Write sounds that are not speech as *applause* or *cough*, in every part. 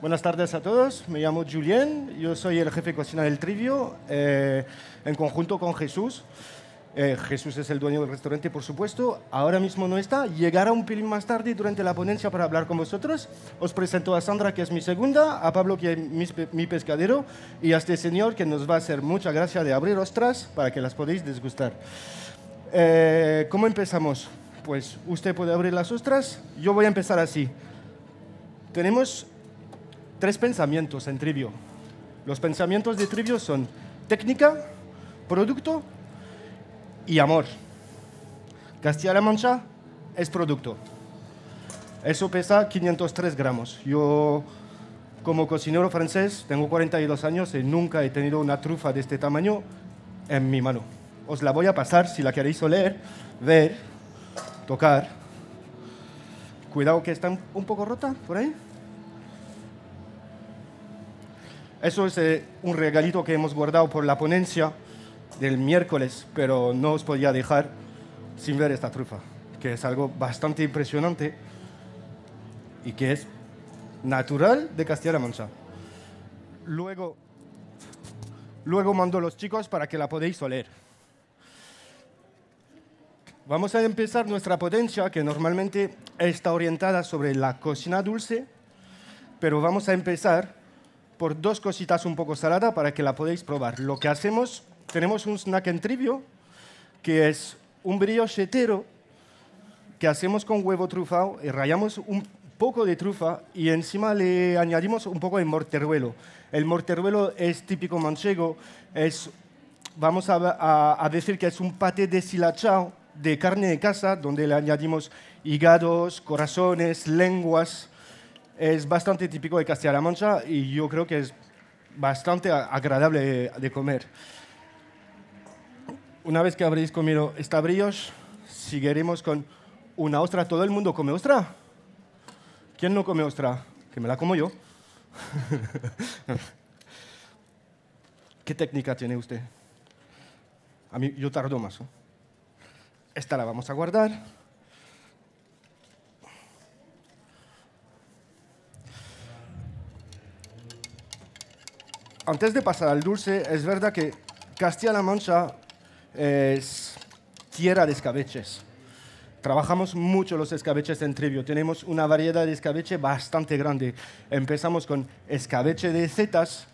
Buenas tardes a todos, me llamo Julien, yo soy el jefe de cocina del Trivio, eh, en conjunto con Jesús. Eh, Jesús es el dueño del restaurante, por supuesto. Ahora mismo no está. Llegará un pelín más tarde durante la ponencia para hablar con vosotros. Os presento a Sandra, que es mi segunda, a Pablo, que es mi, pescadero, y a este señor que nos va a hacer mucha gracia de abrir ostras para que las podéis desgustar. Eh, ¿Cómo empezamos? Pues usted puede abrir las ostras. Yo voy a empezar así. Tenemos tres pensamientos en Trivio. Los pensamientos de Trivio son técnica, producto y amor. Castilla-La Mancha es producto. Eso pesa 503 gramos. Yo, como cocinero francés, tengo 42 años y nunca he tenido una trufa de este tamaño en mi mano. Os la voy a pasar si la queréis oler, ver, tocar. Cuidado que está un poco rota por ahí. Eso es eh, un regalito que hemos guardado por la ponencia del miércoles, pero no os podía dejar sin ver esta trufa, que es algo bastante impresionante y que es natural de Castilla-La Mancha. Luego, luego mando los chicos para que la podéis oler. Vamos a empezar nuestra potencia, que normalmente está orientada sobre la cocina dulce, pero vamos a empezar por dos cositas un poco salada para que la podáis probar. Lo que hacemos, tenemos un snack en trivio, que es un brillo que hacemos con huevo trufado y eh, rayamos un poco de trufa y encima le añadimos un poco de morteruelo. El morteruelo es típico manchego, es, vamos a, a decir que es un paté deshilachado de carne de casa donde le añadimos hígados, corazones, lenguas, es bastante típico de Castilla-La Mancha y yo creo que es bastante agradable de comer. Una vez que habréis comido esta brioche, seguiremos con una ostra. ¿Todo el mundo come ostra? ¿Quién no come ostra? Que me la como yo. *laughs* ¿Qué técnica tiene usted? A mí yo tardo más. Esta la vamos a guardar. antes de pasar al dulce, es verdad que Castilla-La Mancha es tierra de escabeches. Trabajamos mucho los escabeches en Trivio. Tenemos una variedad de escabeche bastante grande. Empezamos con escabeche de setas,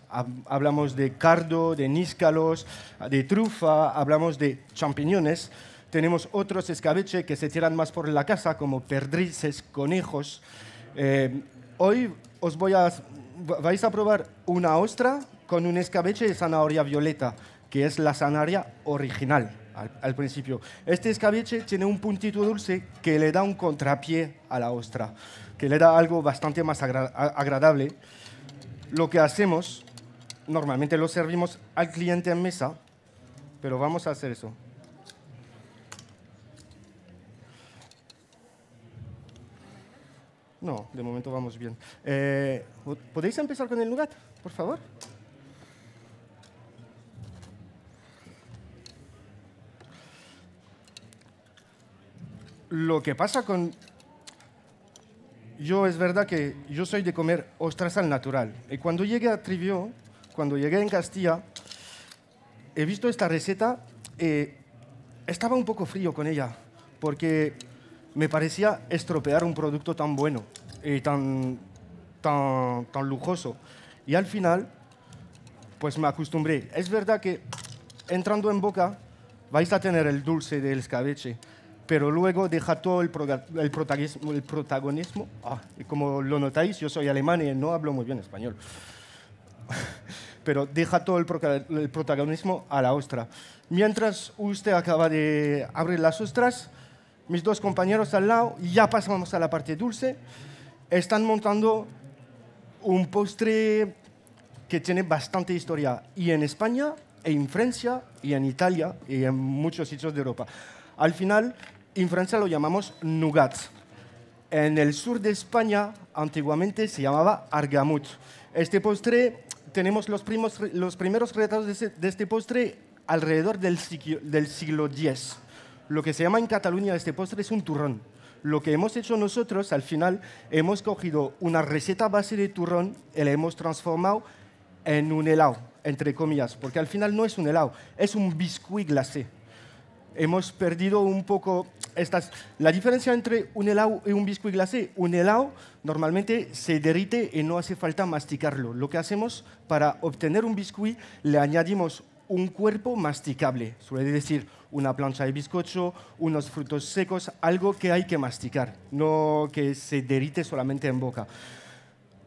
hablamos de cardo, de níscalos, de trufa, hablamos de champiñones. Tenemos otros escabeches que se tiran más por la casa, como perdrices, conejos. Eh, hoy os voy a, vais a probar una ostra con un escabeche de zanahoria violeta, que es la zanahoria original al, principio. Este escabeche tiene un puntito dulce que le da un contrapié a la ostra, que le da algo bastante más agradable. Lo que hacemos, normalmente lo servimos al cliente en mesa, pero vamos a hacer eso. No, de momento vamos bien. Eh, ¿Podéis empezar con el lugar por favor? lo que pasa con... Yo es verdad que yo soy de comer ostras al natural. Y cuando llegué a Trivió, cuando llegué en Castilla, he visto esta receta. y eh, estaba un poco frío con ella, porque me parecía estropear un producto tan bueno y tan, tan lujoso. Y al final, pues me acostumbré. Es verdad que entrando en boca vais a tener el dulce del escabeche, pero luego deja todo el, protagonismo. El protagonismo. Ah, como lo notáis, yo soy alemán y no hablo muy bien español. *laughs* pero deja todo el, el, protagonismo a la ostra. Mientras usted acaba de abrir las ostras, mis dos compañeros al lado, ya pasamos a la parte dulce, están montando un postre que tiene bastante historia, y en España, y e en Francia, y en Italia, y en muchos sitios de Europa. Al final, en Francia lo llamamos nougat. En el sur de España antiguamente se llamaba argamut. Este postre, tenemos los, los primeros retratos de este, postre alrededor del siglo, del siglo X. Lo que se llama en Cataluña este postre es un turrón. Lo que hemos hecho nosotros al final, hemos cogido una receta base de turrón y la hemos transformado en un helado, entre comillas, porque al final no es un helado, es un biscuit glacé hemos perdido un poco estas... La diferencia entre un helado y un biscuit glacé, un helado normalmente se derrite y no hace falta masticarlo. Lo que hacemos para obtener un biscuit, le añadimos un cuerpo masticable, suele decir una plancha de bizcocho, unos frutos secos, algo que hay que masticar, no que se derrite solamente en boca.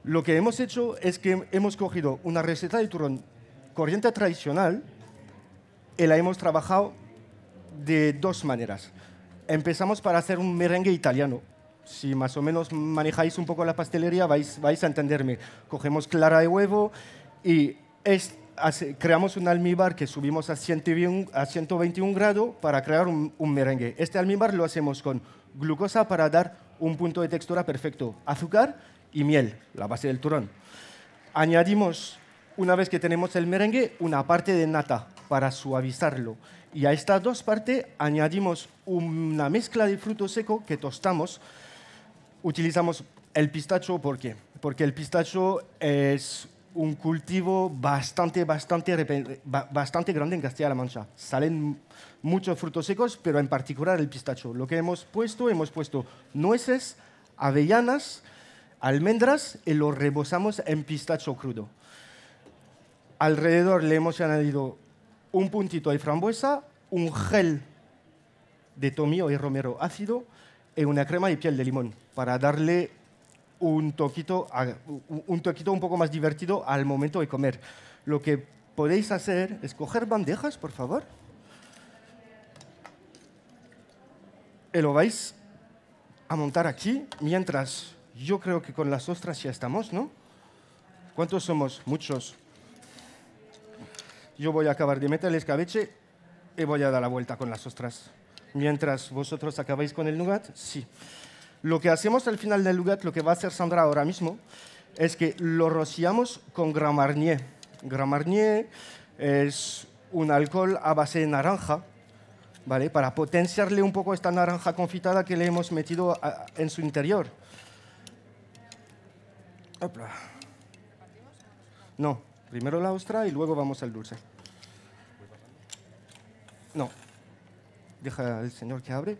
Lo que hemos hecho es que hemos cogido una receta de turrón corriente tradicional y la hemos trabajado de dos maneras. Empezamos para hacer un merengue italiano. Si más o menos manejáis un poco la pastelería, vais, a entenderme. Cogemos clara de huevo y creamos un almíbar que subimos a, 121, grados para crear un, merengue. Este almíbar lo hacemos con glucosa para dar un punto de textura perfecto, azúcar y miel, la base del turón. Añadimos, una vez que tenemos el merengue, una parte de nata para suavizarlo. Y a estas dos partes añadimos una mezcla de fruto seco que tostamos. Utilizamos el pistacho, ¿por qué? Porque el pistacho es un cultivo bastante, bastante, bastante grande en Castilla-La Mancha. Salen muchos frutos secos, pero en particular el pistacho. Lo que hemos puesto, hemos puesto nueces, avellanas, almendras y lo rebosamos en pistacho crudo. Alrededor le hemos añadido un puntito de frambuesa, un gel de tomillo y romero ácido y una crema de piel de limón para darle un toquito, un toquito un poco más divertido al momento de comer. Lo que podéis hacer es coger bandejas, por favor, y lo vais a montar aquí mientras yo creo que con las ostras ya estamos, ¿no? ¿Cuántos somos? Muchos. Yo voy a acabar de meter el escabeche y voy a dar la vuelta con las ostras. Mientras vosotros acabáis con el nougat, sí. Lo que hacemos al final del nougat, lo que va a hacer Sandra ahora mismo, es que lo rociamos con Grand Marnier. Grand Marnier es un alcohol a base de naranja, ¿vale? Para potenciarle un poco esta naranja confitada que le hemos metido en su interior. ¡Hopla! No, Primero la ostra y luego vamos al dulce. No. Deja el señor que abre.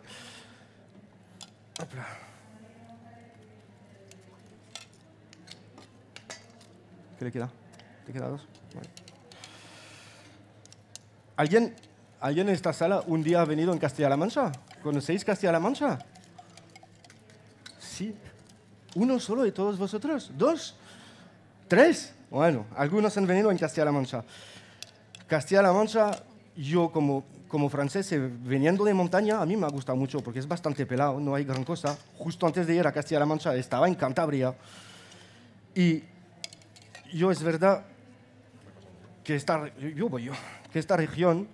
¿Qué le queda? ¿Te queda dos? ¿Alguien, ¿Alguien en esta sala un día ha venido en Castilla-La Mancha? ¿Conocéis Castilla-La Mancha? Sí. ¿Uno solo de todos vosotros? ¿Dos? ¿Tres? Bueno, algunos han venido en Castilla-La Mancha. Castilla-La Mancha, yo como, como francés, eh, veniendo de montaña, a mí me ha gustado mucho porque es bastante pelado, no hay gran cosa. Justo antes de ir a Castilla-La Mancha estaba en Cantabria y yo es verdad que esta, yo voy que esta región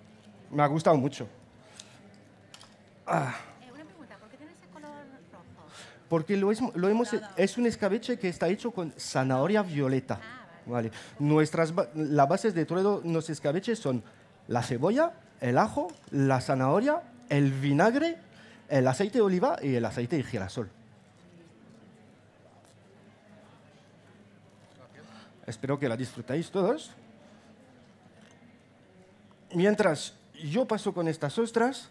me ha gustado mucho. Ah. Eh, una pregunta, ¿por qué tiene ese color rojo? Porque lo, es, lo hemos, es un escabeche que está hecho con zanahoria violeta. Ah. Nuestras las bases de todos los escabeches son la cebolla, el ajo, la zanahoria, el vinagre, el aceite de oliva y el aceite de girasol. Espero que la disfrutéis todos. Mientras yo paso con estas ostras,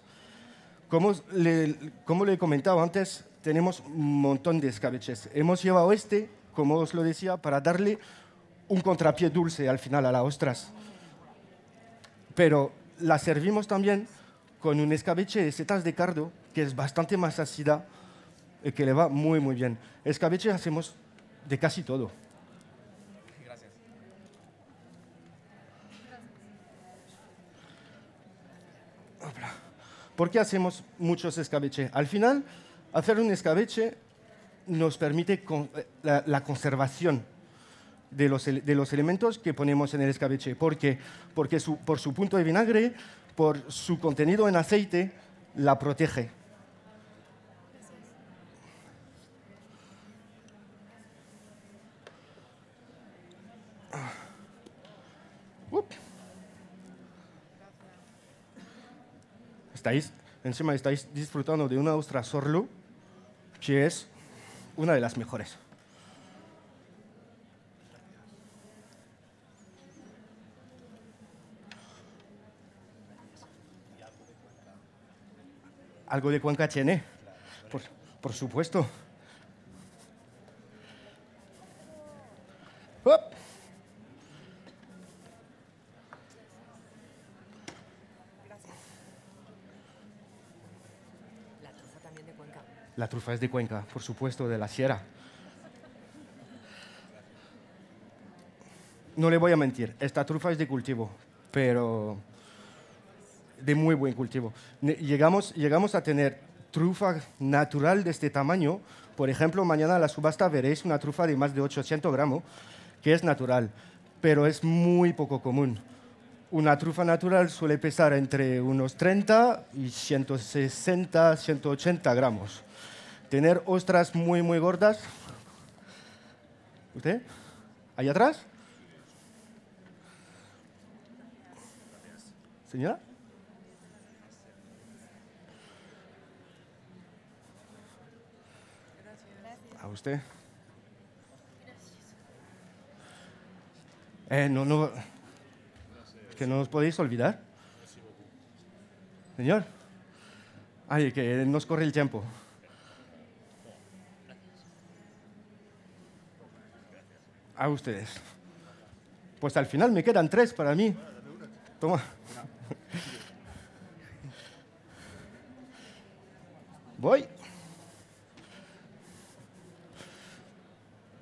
como le, como le he comentado antes, tenemos un montón de escabeches. Hemos llevado este, como os lo decía, para darle un contrapié dulce al final a las ostras. Pero la servimos también con un escabeche de setas de cardo, que es bastante más ácida y eh, que le va muy, muy bien. Escabeche hacemos de casi todo. Gracias. ¿Por qué hacemos muchos escabeche? Al final, hacer un escabeche nos permite eh, la conservación de los, de los elementos que ponemos en el escabeche, porque, porque su, por su punto de vinagre, por su contenido en aceite, la protege. Estáis, encima estáis disfrutando de una ostra sorlu, que es una de las mejores. algo de Cuenca Chené, por, supuesto. La trufa también de Cuenca. La trufa es de Cuenca, por supuesto, de la sierra. No le voy a mentir, esta trufa es de cultivo, pero de muy buen cultivo. Llegamos, llegamos a tener trufa natural de este tamaño. Por ejemplo, mañana a la subasta veréis una trufa de más de 800 gramos, que es natural, pero es muy poco común. Una trufa natural suele pesar entre unos 30 y 160, 180 gramos. Tener ostras muy, muy gordas. ¿Usted? ¿Allá atrás? ¿Señora? A usted. Eh, no, no. Que no os podéis olvidar. Señor. Ay, que nos corre el tiempo. A ustedes. Pues al final me quedan tres para mí. Toma.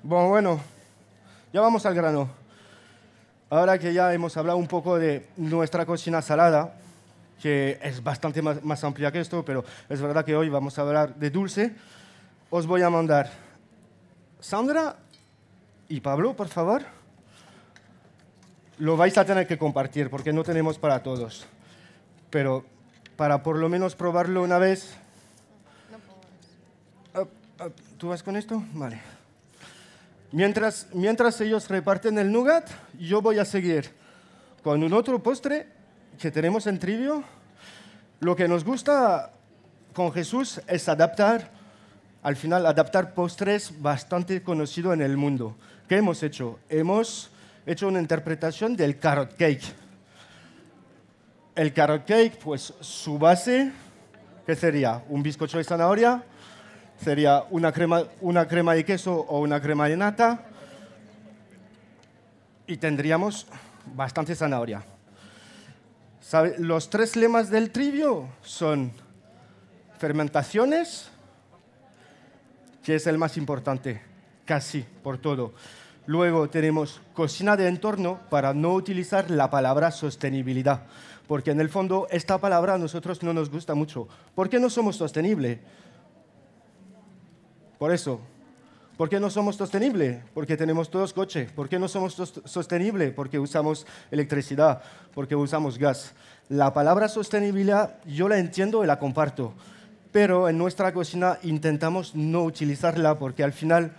Bueno, bueno, ya vamos al grano. Ahora que ya hemos hablado un poco de nuestra cocina salada, que es bastante más, más, amplia que esto, pero es verdad que hoy vamos a hablar de dulce, os voy a mandar Sandra y Pablo, por favor. Lo vais a tener que compartir porque no tenemos para todos. Pero para por lo menos probarlo una vez... Ah, ah, ¿Tú vas con esto? Vale. Mientras, ellos reparten el nougat, yo voy a seguir con un otro postre que tenemos en Trivio. Lo que nos gusta con Jesús es adaptar, al final, adaptar postres bastante conocidos en el mundo. ¿Qué hemos hecho? Hemos hecho una interpretación del carrot cake. El carrot cake, pues su base, ¿qué sería? Un bizcocho de zanahoria, sería una crema, de queso o una crema de nata y tendríamos bastante zanahoria. Los tres lemas del trivio son fermentaciones, que es el más importante, casi por todo. Luego tenemos cocina de entorno para no utilizar la palabra sostenibilidad, porque en el fondo esta palabra a nosotros no nos gusta mucho. ¿Por qué no somos sostenibles? Por eso, ¿por qué no somos sostenibles? Porque tenemos todos coches. ¿Por qué no somos sostenibles? Porque usamos electricidad, porque usamos gas. La palabra sostenibilidad yo la entiendo y la comparto, pero en nuestra cocina intentamos no utilizarla porque al final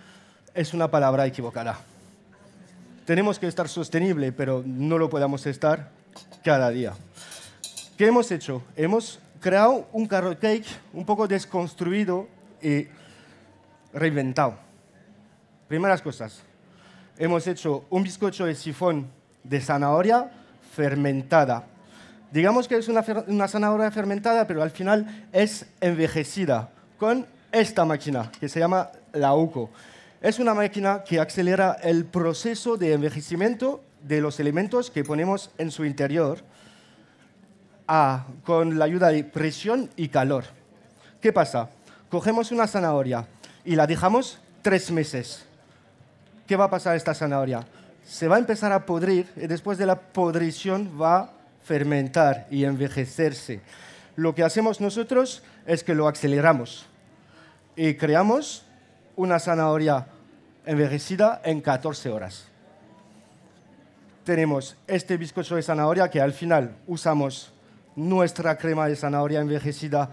es una palabra equivocada. Tenemos que estar sostenible, pero no lo podemos estar cada día. ¿Qué hemos hecho? Hemos creado un carrot cake un poco desconstruido y reinventado. Primeras cosas, hemos hecho un bizcocho de sifón de zanahoria fermentada. Digamos que es una, zanahoria fermentada, pero al final es envejecida con esta máquina que se llama la UCO. Es una máquina que acelera el proceso de envejecimiento de los elementos que ponemos en su interior con la ayuda de presión y calor. ¿Qué pasa? Cogemos una zanahoria, y la dejamos tres meses. ¿Qué va a pasar esta zanahoria? Se va a empezar a podrir y después de la podrición va a fermentar y envejecerse. Lo que hacemos nosotros es que lo aceleramos y creamos una zanahoria envejecida en 14 horas. Tenemos este bizcocho de zanahoria que al final usamos nuestra crema de zanahoria envejecida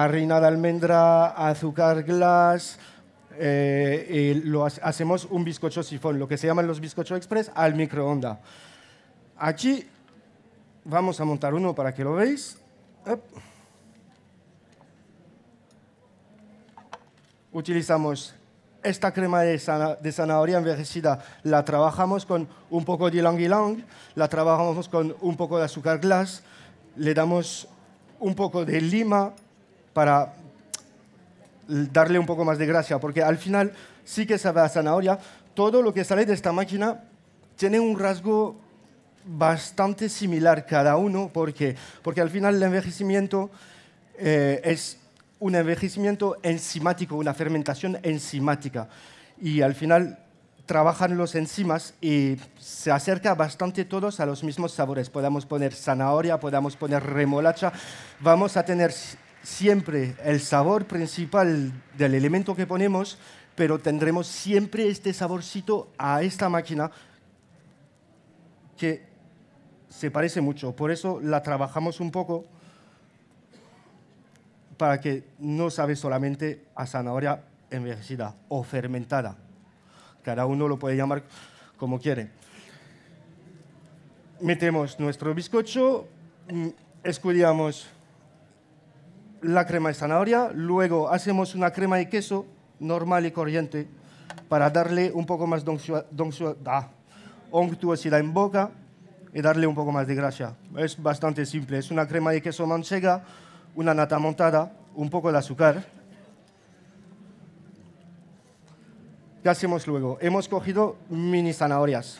harina de almendra, azúcar glass. Eh, lo hacemos un bizcocho sifón, lo que se llaman los bizcochos express, al microondas. Aquí vamos a montar uno para que lo veáis. Utilizamos esta crema de, sana de, zanahoria envejecida, la trabajamos con un poco de ylang ylang, la trabajamos con un poco de azúcar glass, le damos un poco de lima, para darle un poco más de gracia, porque al final sí que sabe a zanahoria. Todo lo que sale de esta máquina tiene un rasgo bastante similar cada uno, porque, porque al final el envejecimiento eh, es un envejecimiento enzimático, una fermentación enzimática. Y al final trabajan los enzimas y se acerca bastante todos a los mismos sabores. Podemos poner zanahoria, podemos poner remolacha, vamos a tener siempre el sabor principal del elemento que ponemos, pero tendremos siempre este saborcito a esta máquina que se parece mucho. Por eso la trabajamos un poco para que no sabe solamente a zanahoria envejecida o fermentada. Cada uno lo puede llamar como quiere. Metemos nuestro bizcocho, mm, escudiamos la crema de zanahoria, luego hacemos una crema de queso normal y corriente para darle un poco más de onctuosidad ah, en boca y darle un poco más de grasa. Es bastante simple, es una crema de queso manchega, una nata montada, un poco de azúcar. ¿Qué hacemos luego? Hemos cogido mini zanahorias.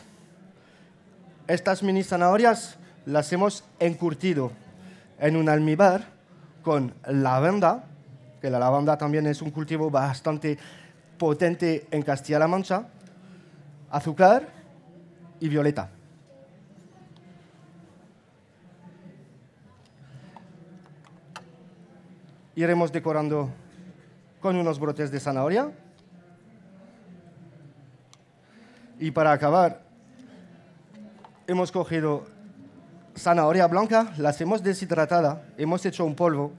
Estas mini zanahorias las hemos encurtido en un almíbar con lavanda, que la lavanda también es un cultivo bastante potente en Castilla-La Mancha, azúcar y violeta. Iremos decorando con unos brotes de zanahoria. Y para acabar, hemos cogido zanahoria blanca, la hemos deshidratada, hemos hecho un polvo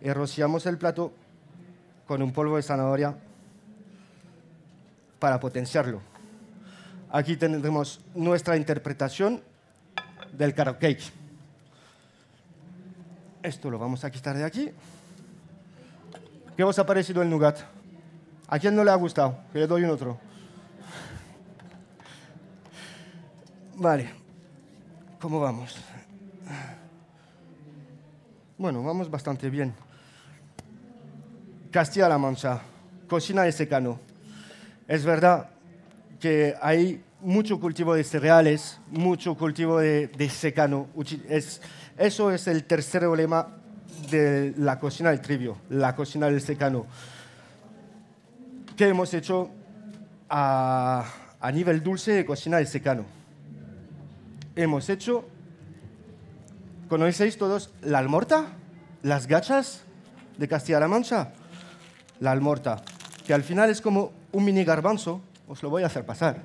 y rociamos el plato con un polvo de zanahoria para potenciarlo. Aquí tendremos nuestra interpretación del carrot cake. Esto lo vamos a quitar de aquí. ¿Qué os ha parecido el nougat? ¿A quién no le ha gustado? le doy un otro. Vale, ¿Cómo vamos? Bueno, vamos bastante bien. Castilla-La Mancha, cocina de secano. Es verdad que hay mucho cultivo de cereales, mucho cultivo de, secano. eso es el tercer problema de la cocina del trivio, la cocina del secano. ¿Qué hemos hecho a, nivel dulce de cocina de secano? hemos hecho... ¿Conocéis todos la almorta? ¿Las gachas de Castilla-La Mancha? La almorta, que al final es como un mini garbanzo, os lo voy a hacer pasar,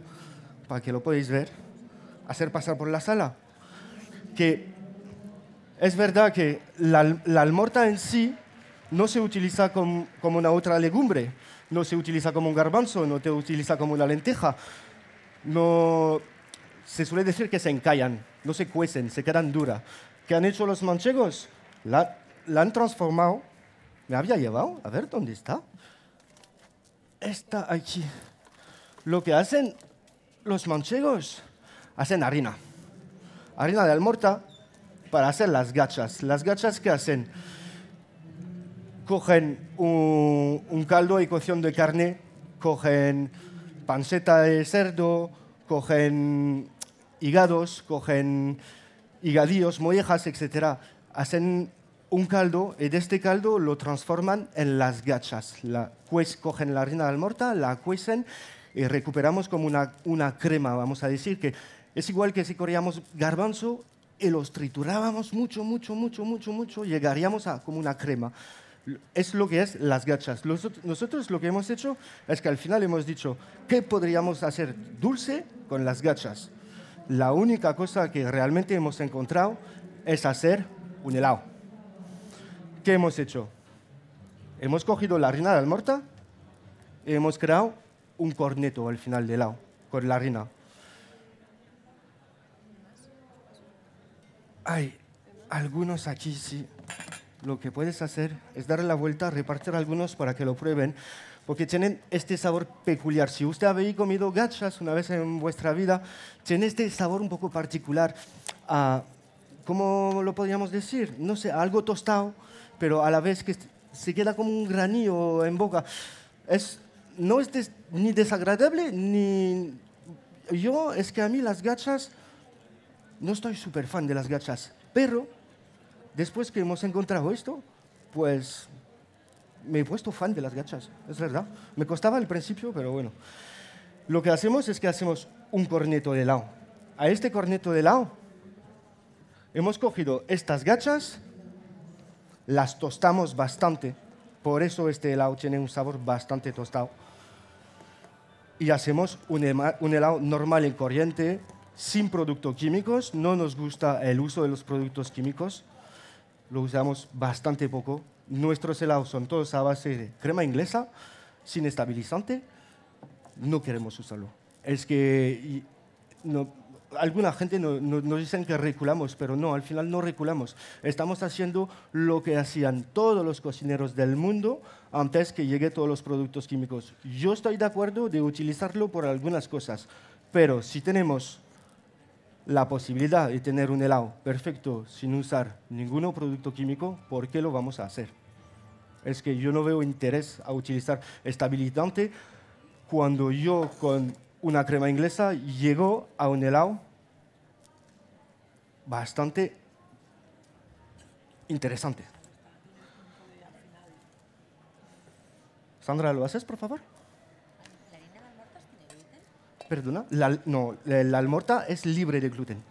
para que lo podáis ver, hacer pasar por la sala. Que es verdad que la, almorta en sí no se utiliza como, como una otra legumbre, no se utiliza como un garbanzo, no te utiliza como una lenteja, no se suele decir que se encallan, no se cuecen, se quedan duras. ¿Qué han hecho los manchegos? La, han transformado. ¿Me había llevado? A ver, ¿dónde está? Está aquí. Lo que hacen los manchegos, hacen harina. Harina de almorta para hacer las gachas. Las gachas que hacen, cogen un, un caldo y cocción de carne, cogen panceta de cerdo, cogen higados, cogen higadíos, mollejas, etcétera, Hacen un caldo y de este caldo lo transforman en las gachas. cogen la harina de morta, la cuecen y recuperamos como una, crema, vamos a decir, que es igual que si corríamos garbanzo y los triturábamos mucho, mucho, mucho, mucho, mucho, llegaríamos a como una crema. Es lo que es las gachas. Nosotros lo que hemos hecho es que al final hemos dicho, ¿qué podríamos hacer dulce con las gachas? la única cosa que realmente hemos encontrado es hacer un helado. ¿Qué hemos hecho? Hemos cogido la harina de almorta y hemos creado un corneto al final del helado con la harina. Hay algunos aquí sí. Lo que puedes hacer es darle la vuelta, repartir algunos para que lo prueben porque tienen este sabor peculiar. Si usted habéis comido gachas una vez en vuestra vida, tiene este sabor un poco particular. ¿Cómo lo podríamos decir? No sé, algo tostado, pero a la vez que se queda como un granillo en boca. Es, no es ni desagradable, ni... Yo, es que a mí las gachas, no estoy súper fan de las gachas, pero después que hemos encontrado esto, pues me he puesto fan de las gachas, es verdad. Me costaba al principio, pero bueno. Lo que hacemos es que hacemos un corneto de helado. A este corneto de helado hemos cogido estas gachas, las tostamos bastante, por eso este helado tiene un sabor bastante tostado. Y hacemos un, un helado normal y corriente, sin productos químicos. No nos gusta el uso de los productos químicos, lo usamos bastante poco Nuestros helados son todos a base de crema inglesa, sin estabilizante. No queremos usarlo. Es que alguna gente nos no, dicen que reculamos, pero no, al final no reculamos. Estamos haciendo lo que hacían todos los cocineros del mundo antes que lleguen todos los productos químicos. Yo estoy de acuerdo de utilizarlo por algunas cosas, pero si tenemos la posibilidad de tener un helado perfecto sin usar ningún producto químico, ¿por qué lo vamos a hacer? Es que yo no veo interés a utilizar estabilizante cuando yo con una crema inglesa llego a un helado bastante interesante. Sandra, ¿lo haces, por favor? Perdona, no, la almorta es libre de gluten.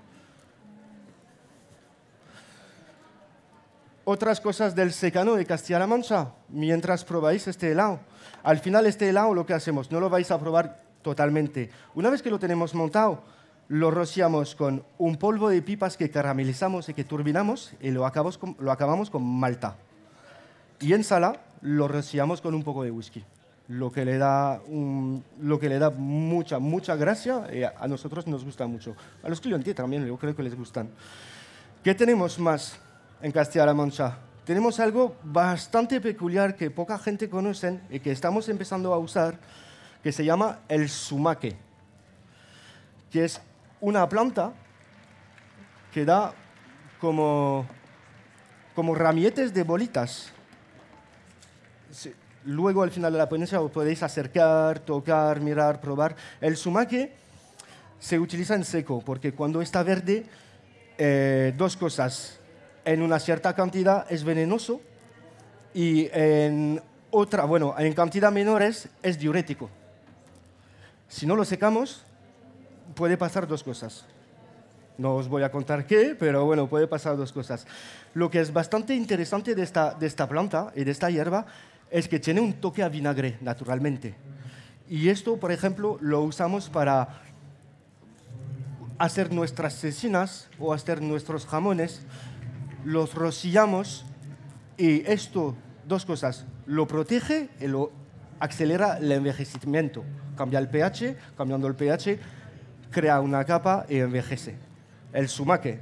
Otras cosas del secano de Castilla-La Mancha, mientras probáis este helado. Al final este helado lo que hacemos, no lo vais a probar totalmente. Una vez que lo tenemos montado, lo rociamos con un polvo de pipas que caramelizamos y que turbinamos y lo, acabamos con, lo acabamos con malta. Y en sala lo rociamos con un poco de whisky lo que le da, lo que le da mucha, mucha gracia y eh, a, nosotros nos gusta mucho. A los clientes también, yo creo que les gustan. ¿Qué tenemos más en Castilla-La Mancha? Tenemos algo bastante peculiar que poca gente conoce y que estamos empezando a usar, que se llama el sumaque, que es una planta que da como, como ramietes de bolitas. Sí luego al final de la ponencia os podéis acercar, tocar, mirar, probar. El sumaque se utiliza en seco, porque cuando está verde, eh, dos cosas. En una cierta cantidad es venenoso y en otra, bueno, en cantidad menores es diurético. Si no lo secamos, puede pasar dos cosas. No os voy a contar qué, pero bueno, puede pasar dos cosas. Lo que es bastante interesante de esta, de esta planta y de esta hierba es que tiene un toque a vinagre, naturalmente. Y esto, por ejemplo, lo usamos para hacer nuestras cecinas o hacer nuestros jamones, los rociamos y esto, dos cosas, lo protege y lo acelera el envejecimiento. Cambia el pH, cambiando el pH, crea una capa y envejece. El sumaque.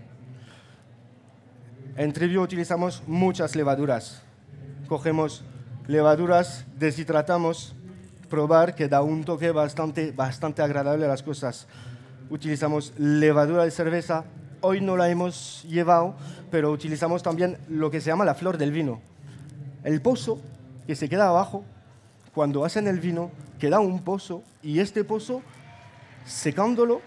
En Trivio utilizamos muchas levaduras. Cogemos levaduras tratamos probar que da un toque bastante, bastante agradable a las cosas. Utilizamos levadura de cerveza, hoy no la hemos llevado, pero utilizamos también lo que se llama la flor del vino. El pozo que se queda abajo, cuando hacen el vino, queda un pozo y este pozo, secándolo,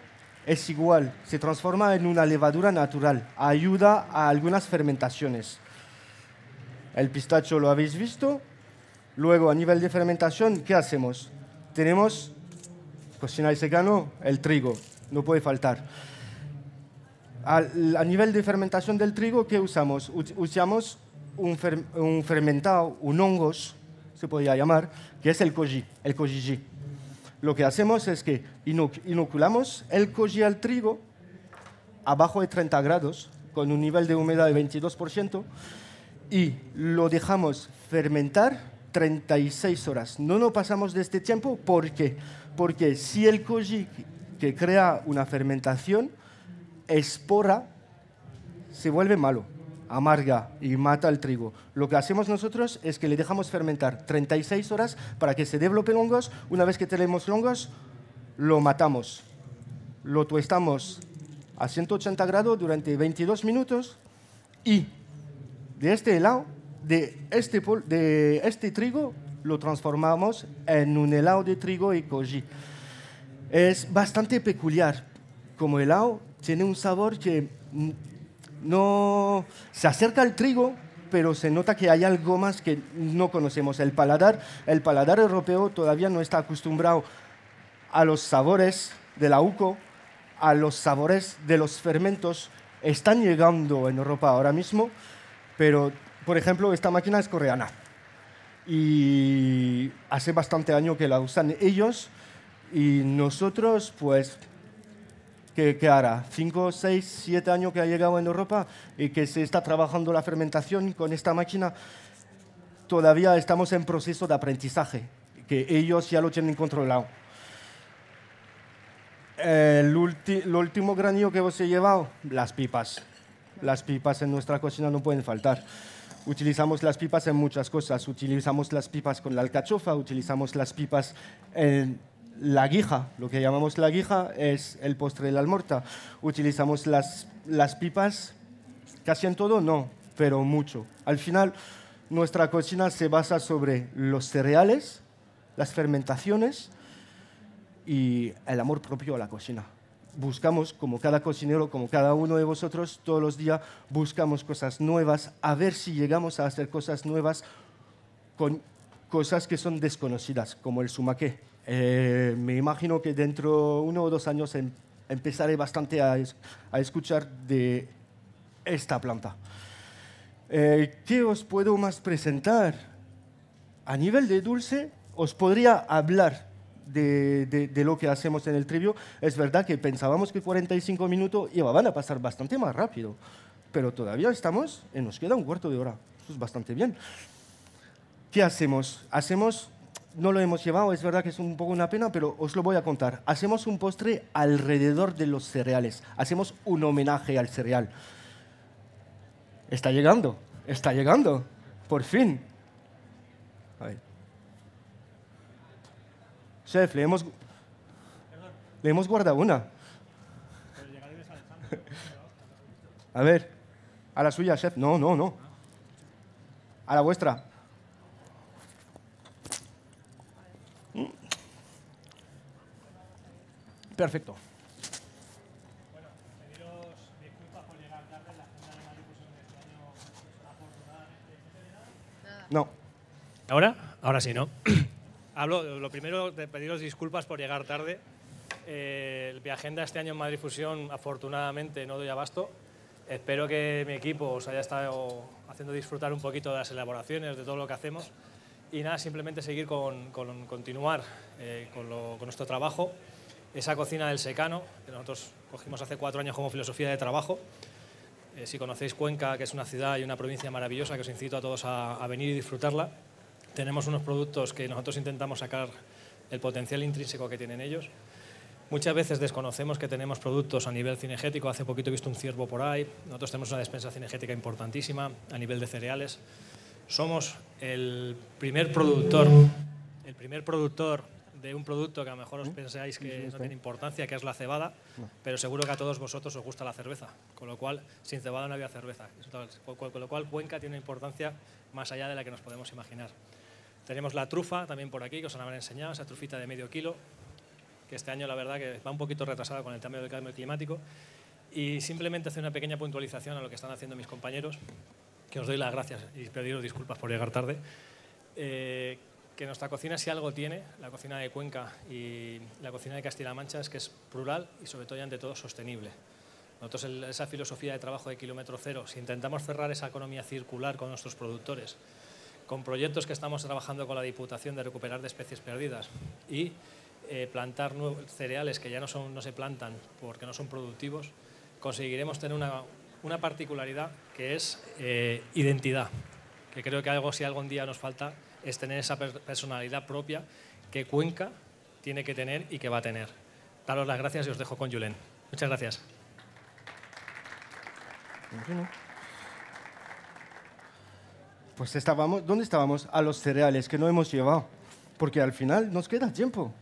es igual, se transforma en una levadura natural, ayuda a algunas fermentaciones. El pistacho lo habéis visto, Luego, a nivel de fermentación, ¿qué hacemos? Tenemos, cocinar pues, secano, el trigo, no puede faltar. a nivel de fermentación del trigo, ¿qué usamos? Usamos un, un, fermentado, un hongos, se podría llamar, que es el koji, el kojiji. Lo que hacemos es que inoculamos el koji al trigo abajo de 30 grados, con un nivel de humedad de 22%, y lo dejamos fermentar 36 horas. No nos pasamos de este tiempo porque, porque si el koji que crea una fermentación, espora, se vuelve malo, amarga y mata el trigo. Lo que hacemos nosotros es que le dejamos fermentar 36 horas para que se developen hongos. Una vez que tenemos hongos, lo matamos. Lo tuestamos a 180 grados durante 22 minutos y de este helado de este, de este trigo lo transformamos en un helado de trigo y koji. Es bastante peculiar. Como helado, tiene un sabor que no se acerca al trigo, pero se nota que hay algo más que no conocemos. El paladar, el paladar europeo todavía no está acostumbrado a los sabores del auco, a los sabores de los fermentos. Están llegando en Europa ahora mismo, pero por ejemplo, esta máquina es coreana y hace bastante año que la usan ellos y nosotros, pues, ¿qué, hará? ¿Cinco, seis, siete años que ha llegado en Europa y que se está trabajando la fermentación con esta máquina? Todavía estamos en proceso de aprendizaje, que ellos ya lo tienen controlado. El, el último granillo que os he llevado, las pipas. Las pipas en nuestra cocina no pueden faltar. Utilizamos las pipas en muchas cosas. Utilizamos las pipas con la alcachofa, utilizamos las pipas en la guija. Lo que llamamos la guija es el postre de la almorta. Utilizamos las, las pipas casi en todo, no, pero mucho. Al final, nuestra cocina se basa sobre los cereales, las fermentaciones y el amor propio a la cocina buscamos, como cada cocinero, como cada uno de vosotros, todos los días buscamos cosas nuevas, a ver si llegamos a hacer cosas nuevas con cosas que son desconocidas, como el sumaque. Eh, me imagino que dentro de uno o dos años em, empezaré bastante a, escuchar de esta planta. Eh, ¿Qué os puedo más presentar? A nivel de dulce, os podría hablar de, lo que hacemos en el trivio, es verdad que pensábamos que 45 minutos iban a pasar bastante más rápido, pero todavía estamos, y eh, nos queda un cuarto de hora. Eso es bastante bien. ¿Qué hacemos? Hacemos, no lo hemos llevado, es verdad que es un poco una pena, pero os lo voy a contar. Hacemos un postre alrededor de los cereales. Hacemos un homenaje al cereal. Está llegando, está llegando, por fin. Chef, le hemos, Perdón. le hemos guardado una. A ver, a la suya, chef. No, no, no. A la vuestra. Perfecto. Bueno, pediros disculpas por llegar tarde. en La agenda de a puso en este año afortunadamente. No. ¿Ahora? Ahora sí, ¿no? Hablo, lo primero, de pediros disculpas por llegar tarde. Eh, mi agenda este año en Madrid Fusión, afortunadamente, no doy abasto. Espero que mi equipo os haya estado haciendo disfrutar un poquito de las elaboraciones, de todo lo que hacemos. Y nada, simplemente seguir con, continuar eh, con, nuestro trabajo. Esa cocina del secano, que nosotros cogimos hace cuatro años como filosofía de trabajo. Eh, si conocéis Cuenca, que es una ciudad y una provincia maravillosa, que os incito a todos a venir y disfrutarla tenemos unos productos que nosotros intentamos sacar el potencial intrínseco que tienen ellos. Muchas veces desconocemos que tenemos productos a nivel cinegético. Hace poquito he visto un ciervo por ahí. Nosotros tenemos una despensa cinegética importantísima a nivel de cereales. Somos el primer productor, el primer productor de un producto que a lo mejor os ¿Eh? pensáis que no tiene importancia, que es la cebada, pero seguro que a todos vosotros os gusta la cerveza, con lo cual sin cebada no había cerveza. Con lo cual Cuenca tiene importancia más allá de la que nos podemos imaginar. Tenemos la trufa también por aquí, que os han enseñado, esa trufita de medio kilo, que este año la verdad que va un poquito retrasada con el cambio del cambio climático. Y simplemente hacer una pequeña puntualización a lo que están haciendo mis compañeros, que os doy las gracias y pediros disculpas por llegar tarde. Eh, que nuestra cocina si algo tiene, la cocina de Cuenca y la cocina de Castilla-La Mancha, es que es plural y sobre todo y ante todo sostenible. Nosotros esa filosofía de trabajo de kilómetro cero, si intentamos cerrar esa economía circular con nuestros productores, con proyectos que estamos trabajando con la Diputación de recuperar de especies perdidas y eh, plantar cereales que ya no, se plantan porque no son productivos, conseguiremos tener una, particularidad que es eh, identidad, que creo que algo si algún día nos falta es tener esa personalidad propia que Cuenca tiene que tener y que va a tener. Daros las gracias y os dejo con Julen. Muchas gracias pues estábamos, ¿dónde estábamos? A los cereales que no hemos llevado, porque al final nos queda ¿eh? tiempo.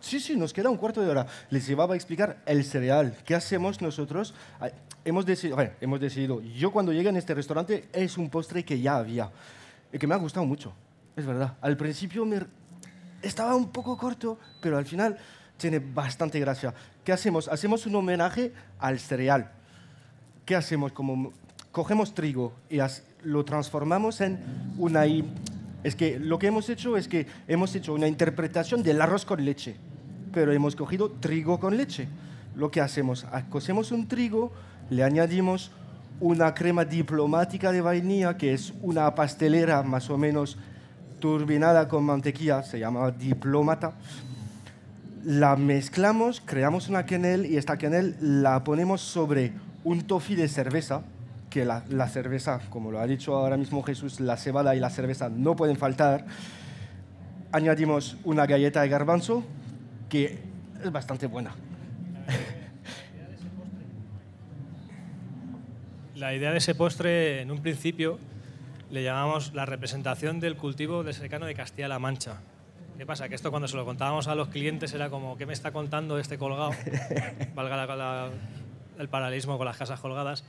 Sí, sí, nos queda un cuarto de hora. Les llevaba a explicar el cereal. ¿Qué hacemos nosotros? Hemos decidido, hemos decidido, yo cuando llegué en este restaurante es un postre que ya había, y que me ha gustado mucho, es verdad. Al principio estaba un poco corto, pero al final tiene bastante gracia. ¿Qué hacemos? Hacemos un homenaje al cereal. ¿Qué hacemos? Como cogemos trigo y lo transformamos en una... Es que lo que hemos hecho es que hemos hecho una interpretación del arroz con leche, pero hemos cogido trigo con leche. Lo que hacemos, ah, cocemos un trigo, le añadimos una crema diplomática de vainilla, que es una pastelera más o menos turbinada con mantequilla, se llama diplomata. La mezclamos, creamos una quenel y esta quenel la ponemos sobre un toffee de cerveza, la, cerveza, como lo ha dicho ahora mismo Jesús, la cebada y la cerveza no pueden faltar. Añadimos una galleta de garbanzo que es bastante buena. La idea de ese postre, en un principio, le llamamos la representación del cultivo del cercano de Castilla-La Mancha. ¿Qué pasa? Que esto cuando se lo contábamos a los clientes era como, ¿qué me está contando este colgado? *laughs* Valga la el paralelismo con las casas colgadas,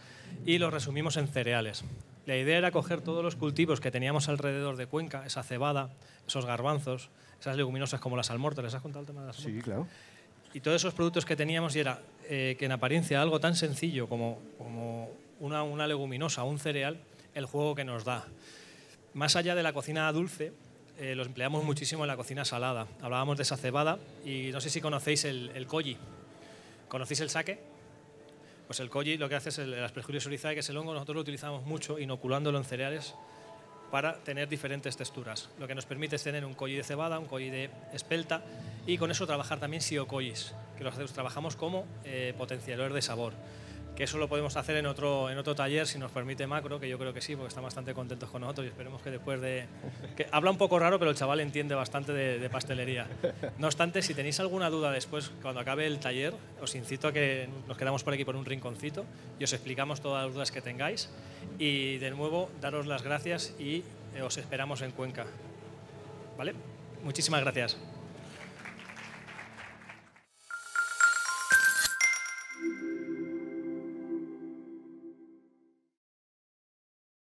y lo resumimos en cereales. La idea era coger todos los cultivos que teníamos alrededor de Cuenca, esa cebada, esos garbanzos, esas leguminosas como las ¿Les ¿Has contado el tema de las Sí, claro. Y todos esos productos que teníamos y era eh, que en apariencia algo tan sencillo como, como una, una leguminosa, un cereal, el juego que nos da. Más allá de la cocina dulce, eh, los empleamos muchísimo en la cocina salada. Hablábamos de esa cebada y no sé si conocéis el, el koji. ¿Conocéis el sake? Pues el koji lo que hace es el, el Aspergillus que es el hongo, nosotros lo utilizamos mucho inoculándolo en cereales para tener diferentes texturas. Lo que nos permite es tener un koji de cebada, un koji de espelta y con eso trabajar también siokojis, que los trabajamos como eh, potenciador de sabor que eso lo podemos hacer en otro, en otro taller, si nos permite Macro, que yo creo que sí, porque están bastante contentos con nosotros y esperemos que después de... Que habla un poco raro, pero el chaval entiende bastante de, de, pastelería. No obstante, si tenéis alguna duda después, cuando acabe el taller, os incito a que nos quedamos por aquí por un rinconcito y os explicamos todas las dudas que tengáis. Y de nuevo, daros las gracias y eh, os esperamos en Cuenca. ¿Vale? Muchísimas gracias.